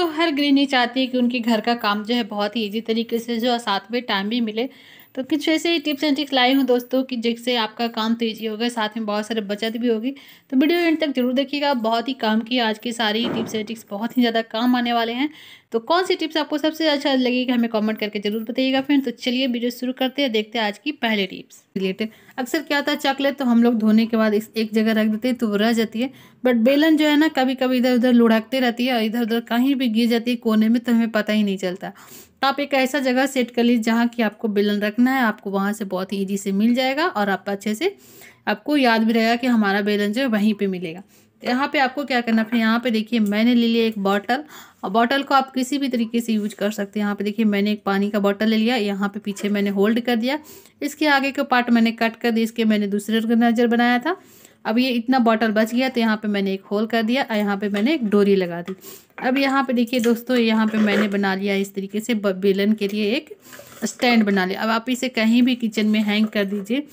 तो हर गृहिणी चाहती है कि उनके घर का काम जो है बहुत ही ईजी तरीके से जो साथ में टाइम भी मिले तो कुछ ऐसे टिप्स एंड ट्रिक्स लाई हूँ दोस्तों कि जिससे आपका काम तेज़ी होगा साथ में बहुत सारे बचत भी होगी तो वीडियो एंड तक जरूर देखिएगा बहुत ही काम की आज की सारी टिप्स एंड ट्रिक्स बहुत ही ज़्यादा काम आने वाले हैं तो कौन सी टिप्स आपको सबसे अच्छा लगेगी हमें कॉमेंट करके जरूर बताइएगा फ्रेंड तो चलिए वीडियो शुरू करते हैं देखते हैं आज की पहली टिप्स रिलेटेड अक्सर क्या होता है चॉकलेट तो हम लोग धोने के बाद इस एक जगह रख देते हैं तो वो रह जाती है बट बेलन जो है ना कभी कभी इधर उधर लुढ़कते रहती है और इधर उधर कहीं भी गिर जाती है कोने में तो हमें पता ही नहीं चलता तो आप एक ऐसा जगह सेट कर लीजिए जहाँ की आपको बेलन रखना है आपको वहाँ से बहुत ईजी से मिल जाएगा और आप अच्छे से आपको याद भी रहेगा कि हमारा बेलन जो है वहीं पर मिलेगा यहाँ पे आपको क्या करना फिर यहाँ पे देखिए मैंने ले लिया एक बॉटल और बॉटल को आप किसी भी तरीके से यूज कर सकते हैं यहाँ पे देखिए मैंने एक पानी का बॉटल ले लिया यहाँ पे पीछे मैंने होल्ड कर दिया इसके आगे का पार्ट मैंने कट कर दिया इसके मैंने दूसरे ऑर्गेनाइजर बनाया था अब ये इतना बॉटल बच गया तो यहाँ पे मैंने एक होल कर दिया और यहाँ पे मैंने एक डोरी लगा दी अब यहाँ पे देखिए दोस्तों यहाँ पे मैंने बना लिया इस तरीके से बेलन के लिए एक स्टैंड बना लिया अब आप इसे कहीं भी किचन में हैंग कर दीजिए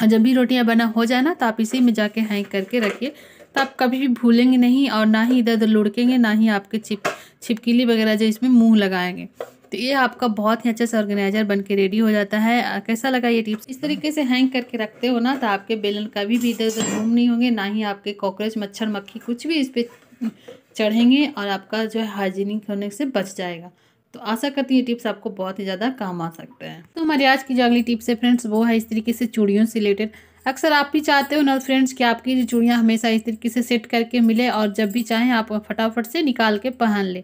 और जब भी रोटियाँ बना हो जाए ना तो आप इसी में जाके हैंग करके रखिए तो आप कभी भी भूलेंगे नहीं और ना ही इधर उधर लुड़केंगे ना ही आपके छिप छिपकीली वगैरह जो इसमें मुँह लगाएंगे तो ये आपका बहुत ही अच्छा सा ऑर्गेनाइजर बन के रेडी हो जाता है कैसा लगा ये टिप्स इस तरीके से हैंग करके रखते हो ना तो आपके बेलन कभी भी इधर उधर घूम नहीं होंगे ना ही आपके कॉकरोच मच्छर मक्खी कुछ भी इस पर चढ़ेंगे और आपका जो है हाइजीनिक होने से बच जाएगा तो आशा करती हूँ ये टिप्स आपको बहुत ही ज़्यादा काम आ सकते हैं तो हमारी आज की जो अगली टिप्स है फ्रेंड्स वो है इस तरीके से चूड़ियों से रिलेटेड अक्सर आप भी चाहते हो ना फ्रेंड्स कि आपकी चूड़ियाँ हमेशा इस तरीके से सेट करके मिले और जब भी चाहें आप फटाफट से निकाल के पहन लें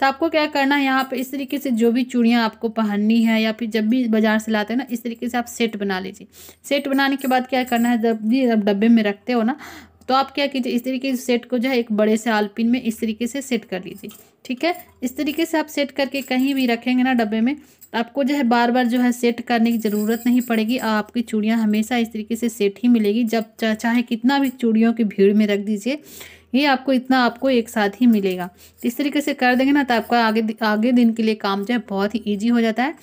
तो आपको क्या करना है यहाँ पर इस तरीके से जो भी चूड़ियाँ आपको पहननी है या फिर जब भी बाज़ार से लाते हो ना इस तरीके से आप सेट बना लीजिए सेट बनाने के बाद क्या करना है जब भी आप डब्बे में रखते हो ना तो आप क्या कीजिए इस तरीके से सेट को जो है एक बड़े से आलपिन में इस तरीके से सेट कर लीजिए ठीक है इस तरीके से आप सेट करके कहीं भी रखेंगे ना डब्बे में आपको जो है बार बार जो है सेट करने की ज़रूरत नहीं पड़ेगी आपकी चूड़ियाँ हमेशा इस तरीके से सेट ही मिलेगी जब चाहे कितना भी चूड़ियों की भीड़ में रख दीजिए ये आपको इतना आपको एक साथ ही मिलेगा इस तरीके से कर देंगे ना तो आपका आगे आगे दिन के लिए काम जो है बहुत ही ईजी हो जाता है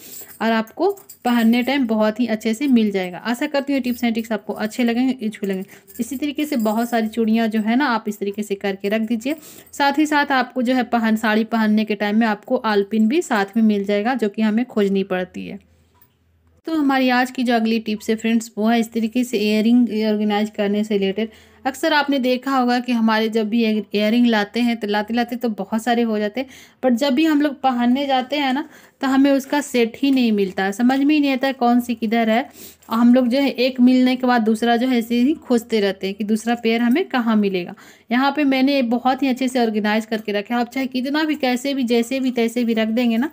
और आपको पहनने टाइम बहुत ही अच्छे से मिल जाएगा आशा करती हूँ टिप्स एंड ट्रिक्स आपको अच्छे लगेंगे यूजफुल लगेंगे इसी तरीके से बहुत सारी चूड़ियाँ जो है ना आप इस तरीके से करके रख दीजिए साथ ही साथ आपको जो है पहन साड़ी पहनने के टाइम में आपको आलपिन भी साथ में मिल जाएगा जो कि हमें खोजनी पड़ती है तो हमारी आज की जो अगली टिप्स है फ्रेंड्स वो है इस तरीके से एयरिंग ऑर्गेनाइज करने से रिलेटेड अक्सर आपने देखा होगा कि हमारे जब भी एयरिंग लाते हैं तो लाते लाते तो बहुत सारे हो जाते हैं बट जब भी हम लोग पहनने जाते हैं ना तो हमें उसका सेट ही नहीं मिलता समझ में ही नहीं आता कौन सी किधर है और हम लोग जो है एक मिलने के बाद दूसरा जो है ऐसे ही खोजते रहते हैं कि दूसरा पेयर हमें कहाँ मिलेगा यहाँ पे मैंने बहुत ही अच्छे से ऑर्गेनाइज करके रखा आप चाहे कितना भी कैसे भी जैसे भी तैसे भी रख देंगे ना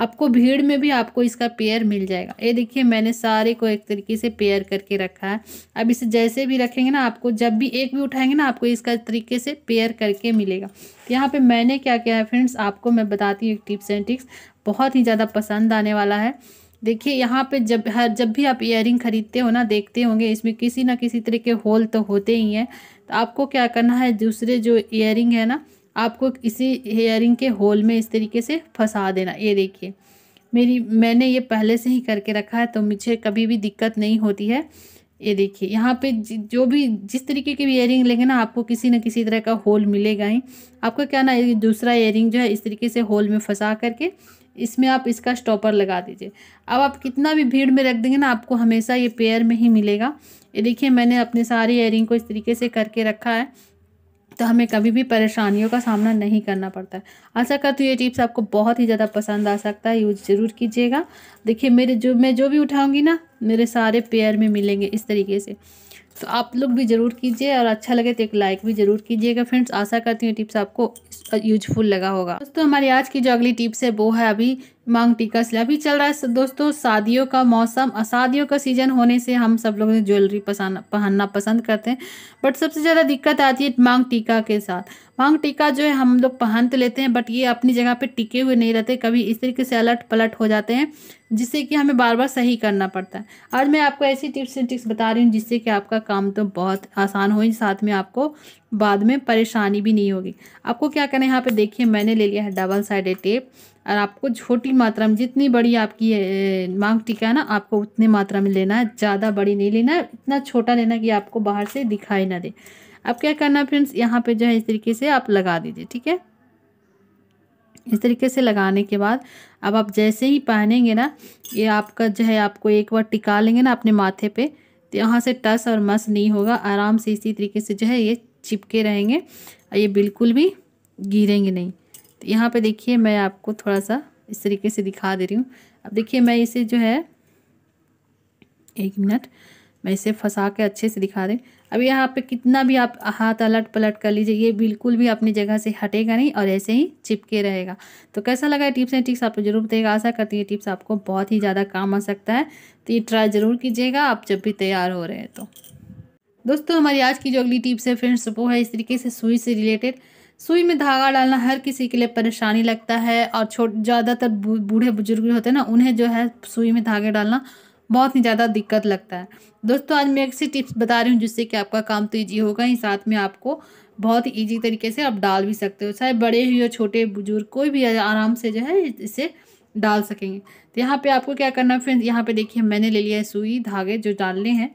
आपको भीड़ में भी आपको इसका पेयर मिल जाएगा ये देखिए मैंने सारे को एक तरीके से पेयर करके रखा है अब इसे जैसे भी रखेंगे ना आपको जब भी एक भी उठाएंगे ना आपको इसका तरीके से पेयर करके मिलेगा तो यहाँ पे मैंने क्या किया है फ्रेंड्स आपको मैं बताती हूँ टिप्स एंड ट्रिक्स बहुत ही ज़्यादा पसंद आने वाला है देखिए यहाँ पे जब हर जब भी आप इयर खरीदते हो ना देखते होंगे इसमें किसी ना किसी तरह के होल तो होते ही हैं तो आपको क्या करना है दूसरे जो इयर है ना आपको इसी इयर के होल में इस तरीके से फंसा देना ये देखिए मेरी मैंने ये पहले से ही करके रखा है तो मुझे कभी भी दिक्कत नहीं होती है ये देखिए यहाँ पे जो भी जिस तरीके के भी एयरिंग लेंगे ना आपको किसी न किसी तरह का होल मिलेगा ही आपका क्या ना दूसरा एयरिंग जो है इस तरीके से होल में फंसा करके इसमें आप इसका स्टॉपर लगा दीजिए अब आप कितना भी भीड़ में रख देंगे ना आपको हमेशा ये पेयर में ही मिलेगा ये देखिए मैंने अपने सारे एयरिंग को इस तरीके से करके रखा है तो हमें कभी भी परेशानियों का सामना नहीं करना पड़ता है आशा करती हूँ ये टिप्स आपको बहुत ही ज़्यादा पसंद आ सकता है यूज ज़रूर कीजिएगा देखिए मेरे जो मैं जो भी उठाऊँगी ना मेरे सारे पेयर में मिलेंगे इस तरीके से तो आप लोग भी ज़रूर कीजिए और अच्छा लगे तो एक लाइक भी ज़रूर कीजिएगा फ्रेंड्स आशा करती हूँ टिप्स आपको यूजफुल लगा होगा दोस्तों हमारी आज की जो अगली टिप्स है वो है अभी मांग टीका सिला भी चल रहा है दोस्तों शादियों का मौसम शादियों का सीजन होने से हम सब लोग ज्वेलरी पहनना पसंद करते हैं बट सबसे ज़्यादा दिक्कत आती है मांग टीका के साथ मांग टीका जो है हम लोग पहन तो लेते हैं बट ये अपनी जगह पे टिके हुए नहीं रहते कभी इस तरीके से अलट पलट हो जाते हैं जिससे कि हमें बार बार सही करना पड़ता है आज मैं आपको ऐसी टिप्स एंड ट्रिक्स बता रही हूँ जिससे कि आपका काम तो बहुत आसान हो साथ में आपको बाद में परेशानी भी नहीं होगी आपको क्या करना है यहाँ पे देखिए मैंने ले लिया है डबल साइडेड टेप और आपको छोटी मात्रा में जितनी बड़ी आपकी मांग टीका है ना आपको उतनी मात्रा में लेना है ज़्यादा बड़ी नहीं लेना है इतना छोटा लेना कि आपको बाहर से दिखाई ना दे अब क्या करना है फ्रेंड्स यहाँ पर जो है इस तरीके से आप लगा दीजिए ठीक है इस तरीके से लगाने के बाद अब आप जैसे ही पहनेंगे ना ये आपका जो है आपको एक बार टिका लेंगे ना अपने माथे पे तो यहाँ से टस और मस नहीं होगा आराम से इसी तरीके से जो है ये चिपके रहेंगे और ये बिल्कुल भी गिरेंगे नहीं तो यहाँ पे देखिए मैं आपको थोड़ा सा इस तरीके से दिखा दे रही हूँ अब देखिए मैं इसे जो है एक मिनट मैं इसे फंसा के अच्छे से दिखा दें अब यहाँ पे कितना भी आप हाथ अलट पलट कर लीजिए ये बिल्कुल भी अपनी जगह से हटेगा नहीं और ऐसे ही चिपके रहेगा तो कैसा लगा टिप्स एंड टिप्स आपको जरूर बताइएगा आशा करती है टिप्स आपको बहुत ही ज़्यादा काम आ सकता है तो ये ट्राई ज़रूर कीजिएगा आप जब भी तैयार हो रहे हैं तो दोस्तों हमारी आज की जो अगली टिप्स है फ्रेंड्स वो है इस तरीके से सुई से रिलेटेड सुई में धागा डालना हर किसी के लिए परेशानी लगता है और छोट ज़्यादातर बूढ़े बुजुर्ग होते हैं ना उन्हें जो है सुई में धागे डालना बहुत ही ज़्यादा दिक्कत लगता है दोस्तों आज मैं एक सी टिप्स बता रही हूँ जिससे कि आपका काम तो ईजी होगा ही साथ में आपको बहुत ही ईजी तरीके से आप डाल भी सकते हो चाहे बड़े हुए हो छोटे बुजुर्ग कोई भी आराम से जो है इसे डाल सकेंगे तो यहाँ पे आपको क्या करना है फ्रेंड्स यहाँ पे देखिए मैंने ले लिया है सुई धागे जो डालने हैं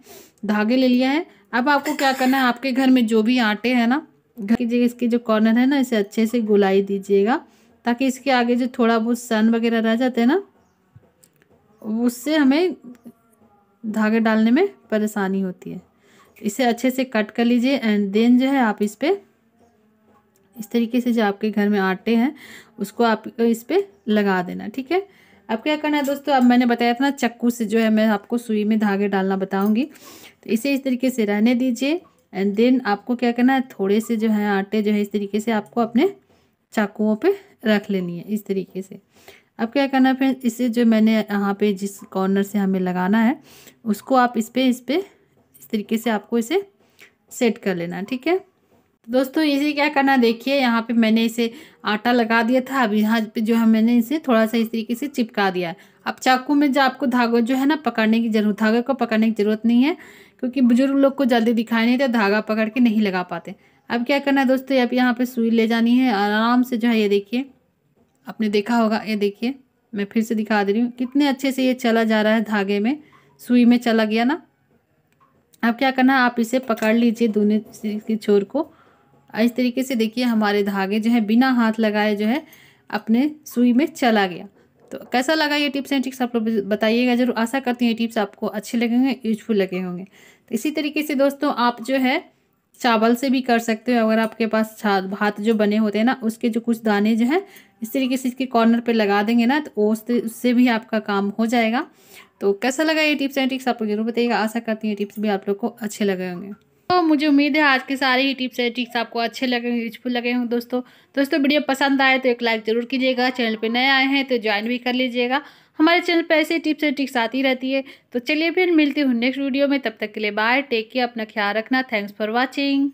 धागे ले लिया है अब आपको क्या करना है आपके घर में जो भी आटे हैं ना घर की जगह इसके जो कॉर्नर है ना इसे अच्छे से गुलाई दीजिएगा ताकि इसके आगे जो थोड़ा बहुत सन वगैरह रह जाते हैं ना उससे हमें धागे डालने में परेशानी होती है इसे अच्छे से कट कर लीजिए एंड देन जो है आप इस पर इस तरीके से जो आपके घर में आटे हैं उसको आप इस पर लगा देना ठीक है अब क्या करना है दोस्तों अब मैंने बताया था ना चक्कू से जो है मैं आपको सुई में धागे डालना बताऊंगी तो इसे इस तरीके से रहने दीजिए एंड देन आपको क्या करना है थोड़े से जो है आटे जो है इस तरीके से आपको अपने चाकुओं पे रख लेनी है इस तरीके से अब क्या करना है फिर इसे जो मैंने यहाँ पे जिस कॉर्नर से हमें लगाना है उसको आप इस पर इस पर इस तरीके से आपको इसे सेट कर लेना ठीक है दोस्तों इसे क्या करना देखिए यहाँ पे मैंने इसे आटा लगा दिया था अब यहाँ पे जो है मैंने इसे थोड़ा सा इस तरीके से चिपका दिया है अब चाकू में जो आपको धागा जो है ना पकड़ने की जरूरत धागे को पकड़ने की ज़रूरत नहीं है क्योंकि बुजुर्ग लोग को जल्दी दिखाई नहीं था धागा पकड़ के नहीं लगा पाते अब क्या करना है दोस्तों अब यहाँ पर सुई ले जानी है आराम से जो है ये देखिए आपने देखा होगा ये देखिए मैं फिर से दिखा दे रही हूँ कितने अच्छे से ये चला जा रहा है धागे में सुई में चला गया ना अब क्या करना है आप इसे पकड़ लीजिए दोनों छोर को इस तरीके से देखिए हमारे धागे जो है बिना हाथ लगाए जो है अपने सुई में चला गया तो कैसा लगा ये टिप्स एंड ट्रिक्स आप लोग बताइएगा जरूर आशा करती हैं ये टिप्स आपको अच्छे लगेंगे यूजफुल लगे होंगे तो इसी तरीके से दोस्तों आप जो है चावल से भी कर सकते हो अगर आपके पास भात जो बने होते हैं ना उसके जो कुछ दाने जो हैं इस तरीके से इसके कॉर्नर पे लगा देंगे ना तो उससे भी आपका काम हो जाएगा तो कैसा लगा ये टिप्स एंड ट्रिक्स आप लोग जरूर बताइएगा आशा करती हैं टिप्स भी आप लोग को अच्छे लगे होंगे तो मुझे उम्मीद है आज के सारे ही टिप्स एंड ट्रिक्स आपको अच्छे लगे होंगे यूजफुल लगे होंगे दोस्तों दोस्तों वीडियो पसंद आए तो एक लाइक ज़रूर कीजिएगा चैनल पर नए आए हैं तो ज्वाइन भी कर लीजिएगा हमारे चैनल पर ऐसे टिप्स एंड ट्रिक्स आती रहती है तो चलिए फिर मिलती हूँ नेक्स्ट वीडियो में तब तक के लिए बाय टेक केयर अपना ख्याल रखना थैंक्स फॉर वॉचिंग